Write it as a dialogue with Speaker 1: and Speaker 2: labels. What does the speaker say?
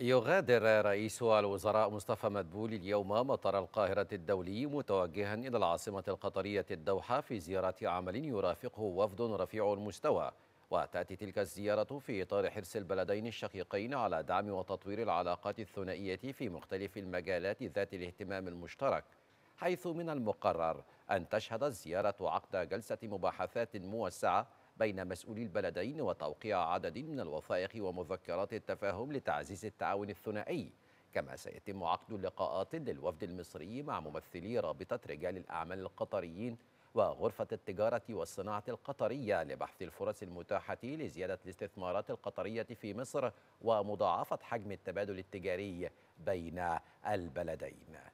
Speaker 1: يغادر رئيس الوزراء مصطفى مدبولي اليوم مطار القاهرة الدولي متوجها إلى العاصمة القطرية الدوحة في زيارة عمل يرافقه وفد رفيع المستوى وتأتي تلك الزيارة في إطار حرص البلدين الشقيقين على دعم وتطوير العلاقات الثنائية في مختلف المجالات ذات الاهتمام المشترك حيث من المقرر أن تشهد الزيارة عقد جلسة مباحثات موسعة بين مسؤولي البلدين وتوقيع عدد من الوثائق ومذكرات التفاهم لتعزيز التعاون الثنائي كما سيتم عقد لقاءات للوفد المصري مع ممثلي رابطة رجال الأعمال القطريين وغرفة التجارة والصناعة القطرية لبحث الفرص المتاحة لزيادة الاستثمارات القطرية في مصر ومضاعفة حجم التبادل التجاري بين البلدين